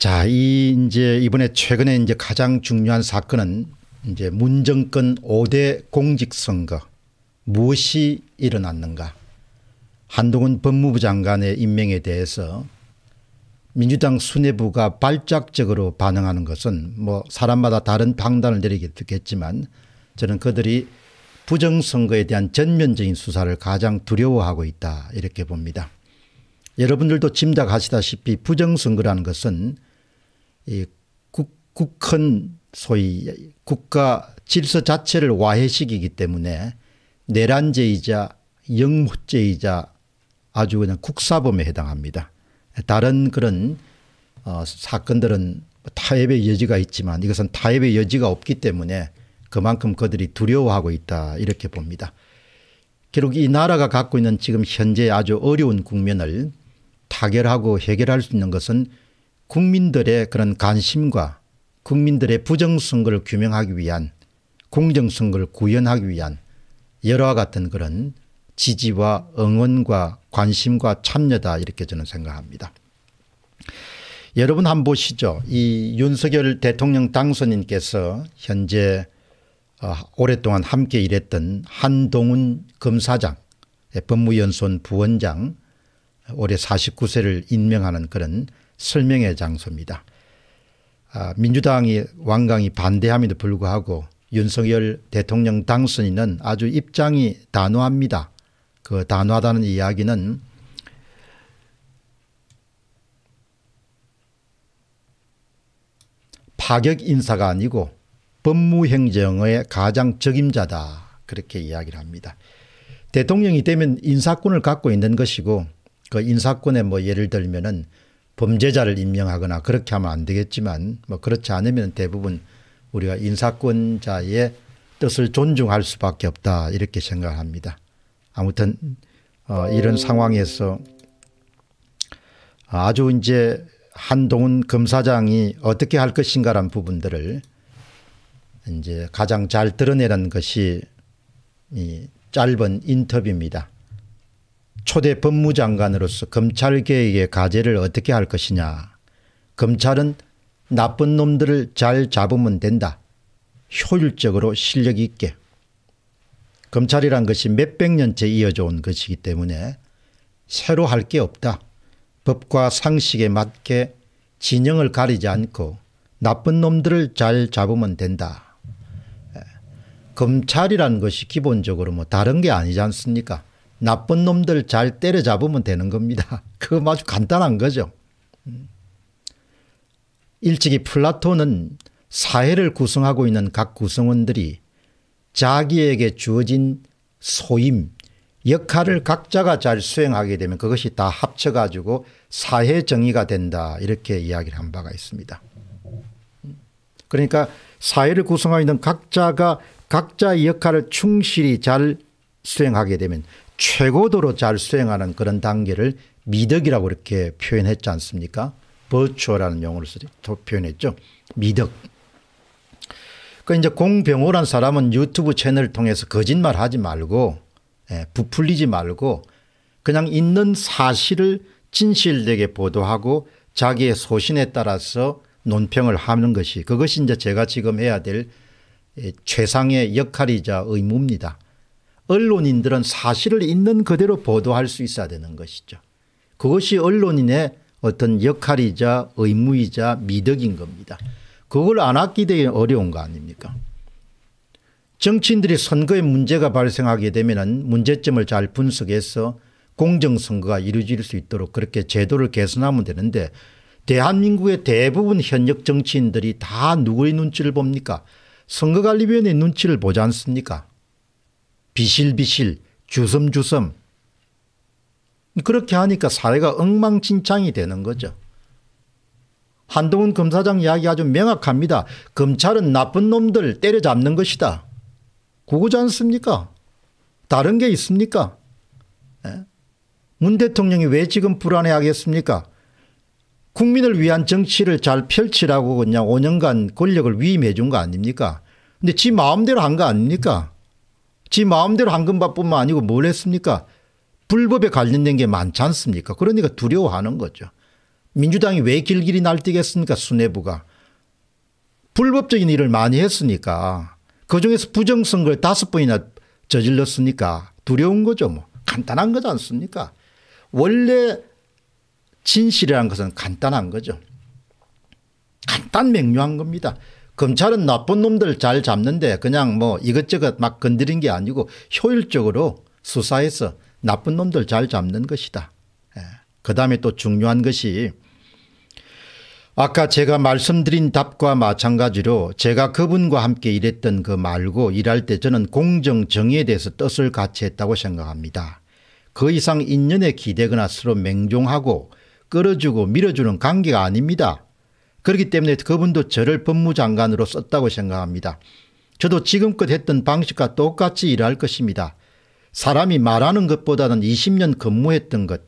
자, 이 이제 이번에 최근에 이제 가장 중요한 사건은 이제 문정권 5대 공직선거 무엇이 일어났는가. 한동훈 법무부 장관의 임명에 대해서 민주당 수뇌부가 발작적으로 반응하는 것은 뭐 사람마다 다른 방단을 내리겠지만 저는 그들이 부정선거에 대한 전면적인 수사를 가장 두려워하고 있다 이렇게 봅니다. 여러분들도 짐작하시다시피 부정선거라는 것은 이 국, 국헌 소위 국가 질서 자체를 와해시키기 때문에 내란죄이자 영무죄이자 아주 그냥 국사범에 해당합니다. 다른 그런 어, 사건들은 타협의 여지가 있지만 이것은 타협의 여지가 없기 때문에 그만큼 그들이 두려워하고 있다 이렇게 봅니다. 결국 이 나라가 갖고 있는 지금 현재 아주 어려운 국면을 타결하고 해결할 수 있는 것은 국민들의 그런 관심과 국민들의 부정선거를 규명하기 위한 공정선거를 구현하기 위한 여러와 같은 그런 지지와 응원과 관심과 참여다 이렇게 저는 생각합니다. 여러분 한번 보시죠. 이 윤석열 대통령 당선인께서 현재 어, 오랫동안 함께 일했던 한동훈 검사장 법무연수원 부원장 올해 49세를 임명하는 그런 설명의 장소입니다. 아, 민주당이 완강히 반대함에도 불구하고 윤석열 대통령 당선인은 아주 입장이 단호합니다. 그 단호하다는 이야기는 파격 인사가 아니고 법무행정의 가장 적임자다 그렇게 이야기를 합니다. 대통령이 되면 인사권을 갖고 있는 것이고 그 인사권에 뭐 예를 들면은 범죄자를 임명하거나 그렇게 하면 안 되겠지만 뭐 그렇지 않으면 대부분 우리가 인사권자의 뜻을 존중할 수밖에 없다 이렇게 생각합니다. 아무튼 어 이런 상황에서 아주 이제 한동훈 검사장이 어떻게 할 것인가란 부분들을 이제 가장 잘 드러내는 것이 이 짧은 인터뷰입니다. 초대 법무장관으로서 검찰개혁의 과제를 어떻게 할 것이냐. 검찰은 나쁜 놈들을 잘 잡으면 된다. 효율적으로 실력 있게. 검찰이란 것이 몇 백 년째 이어져 온 것이기 때문에 새로 할 게 없다. 법과 상식에 맞게 진영을 가리지 않고 나쁜 놈들을 잘 잡으면 된다. 검찰이란 것이 기본적으로 뭐 다른 게 아니지 않습니까? 나쁜 놈들 잘 때려잡으면 되는 겁니다. 그거 아주 간단한 거죠. 음. 일찍이 플라톤은 사회를 구성하고 있는 각 구성원들이 자기에게 주어진 소임, 역할을 각자가 잘 수행하게 되면 그것이 다 합쳐가지고 사회 정의가 된다 이렇게 이야기를 한 바가 있습니다. 음. 그러니까 사회를 구성하고 있는 각자가 각자의 역할을 충실히 잘 수행하게 되면 최고도로 잘 수행하는 그런 단계를 미덕이라고 이렇게 표현했지 않습니까? 버추어라는 용어를 표현했죠. 미덕. 그 이제 공병호란 사람은 유튜브 채널을 통해서 거짓말 하지 말고 예, 부풀리지 말고 그냥 있는 사실을 진실되게 보도하고 자기의 소신에 따라서 논평을 하는 것이 그것이 이제 제가 지금 해야 될 예, 최상의 역할이자 의무입니다. 언론인들은 사실을 있는 그대로 보도할 수 있어야 되는 것이죠. 그것이 언론인의 어떤 역할이자 의무이자 미덕인 겁니다. 그걸 안 아끼기 어려운 거 아닙니까? 정치인들이 선거에 문제가 발생하게 되면 문제점을 잘 분석해서 공정선거가 이루어질 수 있도록 그렇게 제도를 개선하면 되는데 대한민국의 대부분 현역 정치인들이 다 누구의 눈치를 봅니까? 선거관리위원회 눈치를 보지 않습니까? 비실비실, 주섬주섬. 그렇게 하니까 사회가 엉망진창이 되는 거죠. 한동훈 검사장 이야기 아주 명확합니다. 검찰은 나쁜 놈들 때려잡는 것이다. 그거지 않습니까? 다른 게 있습니까? 문 대통령이 왜 지금 불안해하겠습니까? 국민을 위한 정치를 잘 펼치라고 그냥 5년간 권력을 위임해 준 거 아닙니까? 근데 지 마음대로 한 거 아닙니까? 지 마음대로 황금밥뿐만 아니고 뭘 했습니까? 불법에 관련된 게 많지 않습니까? 그러니까 두려워하는 거죠. 민주당이 왜 길길이 날뛰겠습니까? 수뇌부가. 불법적인 일을 많이 했으니까 그중에서 부정선거를 다섯 번이나 저질렀으니까 두려운 거죠. 뭐 간단한 거지 않습니까? 원래 진실이라는 것은 간단한 거죠. 간단 명료한 겁니다. 검찰은 나쁜 놈들 잘 잡는데 그냥 뭐 이것저것 막 건드린 게 아니고 효율적으로 수사해서 나쁜 놈들 잘 잡는 것이다. 예. 그 다음에 또 중요한 것이 아까 제가 말씀드린 답과 마찬가지로 제가 그분과 함께 일했던 그 말고 일할 때 저는 공정 정의에 대해서 뜻을 같이 했다고 생각합니다. 그 이상 인연에 기대거나 서로 맹종하고 끌어주고 밀어주는 관계가 아닙니다. 그렇기 때문에 그분도 저를 법무장관으로 썼다고 생각합니다. 저도 지금껏 했던 방식과 똑같이 일할 것입니다. 사람이 말하는 것보다는 20년 근무했던 것,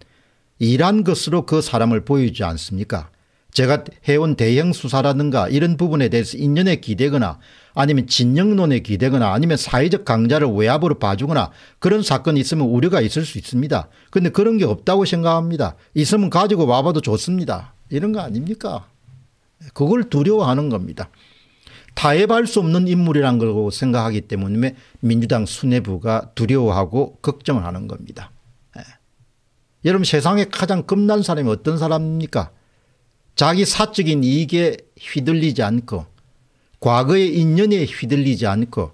일한 것으로 그 사람을 보이지 않습니까? 제가 해온 대형 수사라든가 이런 부분에 대해서 인연에 기대거나 아니면 진영론에 기대거나 아니면 사회적 강자를 외압으로 봐주거나 그런 사건이 있으면 우려가 있을 수 있습니다. 근데 그런 게 없다고 생각합니다. 있으면 가지고 와봐도 좋습니다. 이런 거 아닙니까? 그걸 두려워하는 겁니다. 타협할 수 없는 인물이란 걸 생각하기 때문에 민주당 수뇌부가 두려워하고 걱정을 하는 겁니다. 예. 여러분 세상에 가장 겁난 사람이 어떤 사람입니까? 자기 사적인 이익에 휘둘리지 않고 과거의 인연에 휘둘리지 않고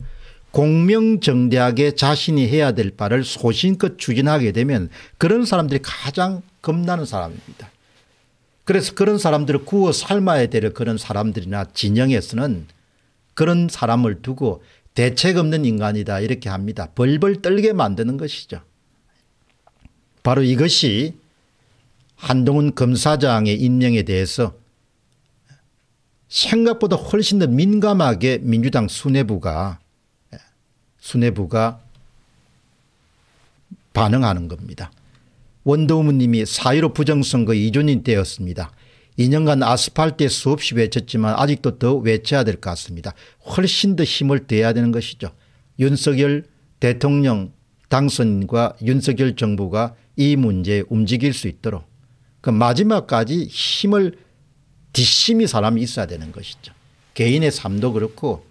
공명정대하게 자신이 해야 될 바를 소신껏 추진하게 되면 그런 사람들이 가장 겁나는 사람입니다. 그래서 그런 사람들을 구워 삶아야 될 그런 사람들이나 진영에서는 그런 사람을 두고 대책 없는 인간이다 이렇게 합니다. 벌벌 떨게 만드는 것이죠. 바로 이것이 한동훈 검사장의 임명에 대해서 생각보다 훨씬 더 민감하게 민주당 수뇌부가 수뇌부가 반응하는 겁니다. 원더우먼님이 사1로 부정선거 이준인 때였습니다. 2년간 아스팔트에 수없이 외쳤지만 아직도 더 외쳐야 될 것 같습니다. 훨씬 더 힘을 대야 되는 것이죠. 윤석열 대통령 당선과 윤석열 정부가 이 문제에 움직일 수 있도록 그 마지막까지 힘을 뒷심이 사람이 있어야 되는 것이죠. 개인의 삶도 그렇고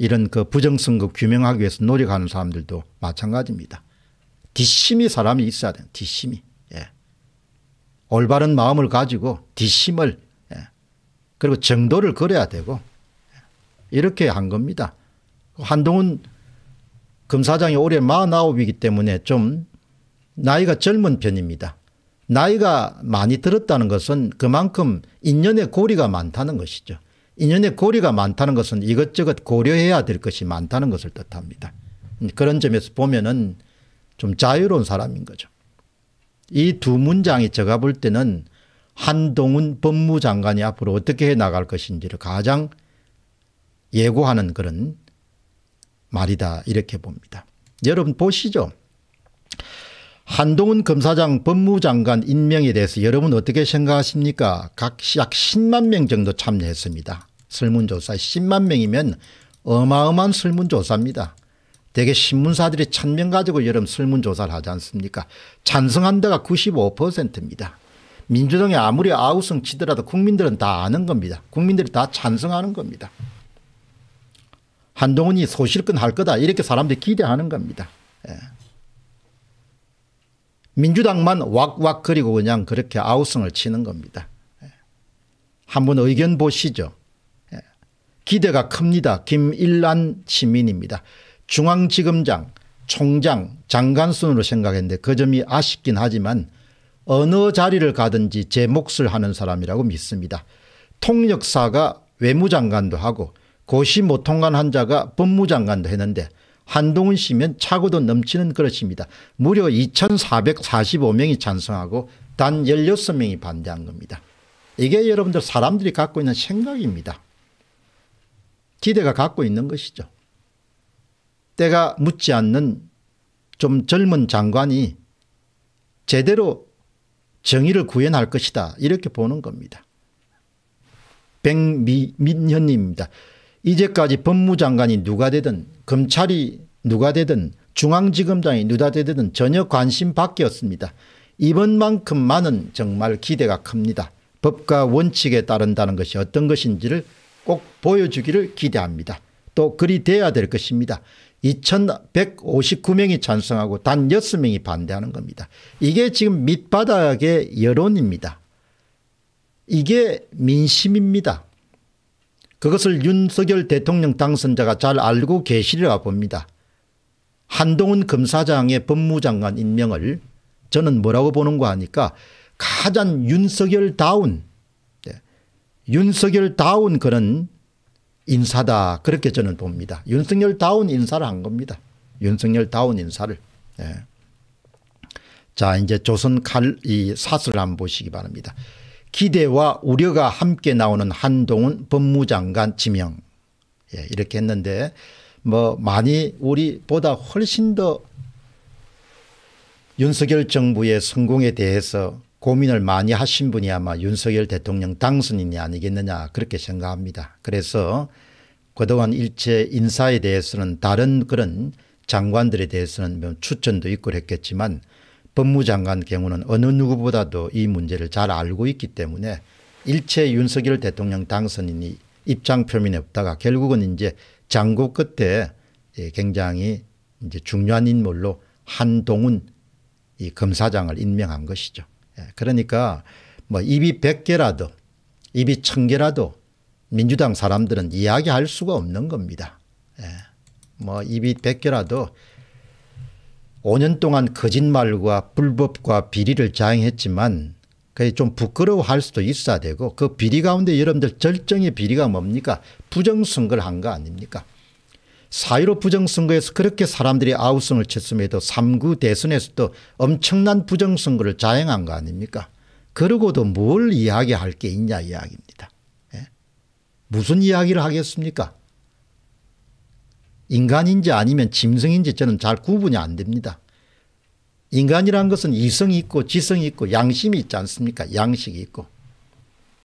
이런 그 부정선거 규명하기 위해서 노력하는 사람들도 마찬가지입니다. 뒷심이 사람이 있어야 돼요. 뒷심이. 예. 올바른 마음을 가지고 뒷심을 예. 그리고 정도를 그려야 되고 예. 이렇게 한 겁니다. 한동훈 검사장이 올해 49이기 때문에 좀 나이가 젊은 편입니다. 나이가 많이 들었다는 것은 그만큼 인연의 고리가 많다는 것이죠. 인연의 고리가 많다는 것은 이것저것 고려해야 될 것이 많다는 것을 뜻합니다. 그런 점에서 보면은 좀 자유로운 사람인 거죠. 이 두 문장이 제가 볼 때는 한동훈 법무장관이 앞으로 어떻게 해 나갈 것인지를 가장 예고하는 그런 말이다 이렇게 봅니다. 여러분 보시죠. 한동훈 검사장 법무장관 임명에 대해서 여러분 어떻게 생각하십니까? 각 약 10만 명 정도 참여했습니다. 설문조사 10만 명이면 어마어마한 설문조사입니다. 대개 신문사들이 천명 가지고 여름 설문조사를 하지 않습니까? 찬성한 데가 95%입니다. 민주당이 아무리 아우성 치더라도 국민들은 다 아는 겁니다. 국민들이 다 찬성하는 겁니다. 한동훈이 소실권 할 거다 이렇게 사람들이 기대하는 겁니다. 예. 민주당만 왁왁그리고 그냥 그렇게 아우성을 치는 겁니다. 예. 한번 의견 보시죠. 예. 기대가 큽니다. 김일란 시민입니다. 중앙지검장, 총장, 장관 순으로 생각했는데 그 점이 아쉽긴 하지만 어느 자리를 가든지 제 몫을 하는 사람이라고 믿습니다. 통역사가 외무장관도 하고 고시모통관 환자가 법무장관도 했는데 한동훈 씨면 차고도 넘치는 그릇입니다. 무려 2445명이 찬성하고 단 16명이 반대한 겁니다. 이게 여러분들 사람들이 갖고 있는 생각입니다. 기대가 갖고 있는 것이죠. 때가 묻지 않는 좀 젊은 장관이 제대로 정의를 구현할 것이다 이렇게 보는 겁니다. 백민현님입니다. 이제까지 법무장관이 누가 되든 검찰이 누가 되든 중앙지검장이 누가 되든 전혀 관심 밖에 없습니다. 이번만큼만은 정말 기대가 큽니다. 법과 원칙에 따른다는 것이 어떤 것인지를 꼭 보여주기를 기대합니다. 또 그리 돼야 될 것입니다. 2159명이 찬성하고 단 6명이 반대하는 겁니다. 이게 지금 밑바닥의 여론입니다. 이게 민심입니다. 그것을 윤석열 대통령 당선자가 잘 알고 계시리라 봅니다. 한동훈 검사장의 법무장관 임명을 저는 뭐라고 보는가 하니까 가장 윤석열다운 예, 윤석열다운 그런 인사다. 그렇게 저는 봅니다. 윤석열 다운 인사를 한 겁니다. 윤석열 다운 인사를. 예. 자, 이제 조선 칼, 이사슬 한번 보시기 바랍니다. 기대와 우려가 함께 나오는 한동훈 법무장관 지명. 예, 이렇게 했는데 뭐 많이 우리보다 훨씬 더 윤석열 정부의 성공에 대해서 고민을 많이 하신 분이 아마 윤석열 대통령 당선인이 아니겠느냐 그렇게 생각합니다. 그래서 그동안 일체 인사에 대해서는 다른 그런 장관들에 대해서는 뭐 추천도 있고 했겠지만 법무장관 경우는 어느 누구보다도 이 문제를 잘 알고 있기 때문에 일체 윤석열 대통령 당선인이 입장 표면에 없다가 결국은 이제 장고 끝에 예, 굉장히 이제 중요한 인물로 한동훈 이 검사장을 임명한 것이죠. 예, 그러니까 뭐 입이 100개라도 입이 1000개라도 민주당 사람들은 이야기할 수가 없는 겁니다. 예, 뭐 입이 100개라도 5년 동안 거짓말과 불법과 비리를 자행했지만 그게 좀 부끄러워할 수도 있어야 되고 그 비리 가운데 여러분들 절정의 비리가 뭡니까? 부정선거를 한 거 아닙니까? 사1로 부정선거에서 그렇게 사람들이 아우성을 쳤음에도 3구 대선에서도 엄청난 부정선거를 자행한 거 아닙니까? 그러고도 뭘 이야기할 게 있냐 이야기입니다. 예? 무슨 이야기를 하겠습니까? 인간인지 아니면 짐승인지 저는 잘 구분이 안 됩니다. 인간이란 것은 이성이 있고 지성이 있고 양심이 있지 않습니까? 양식이 있고.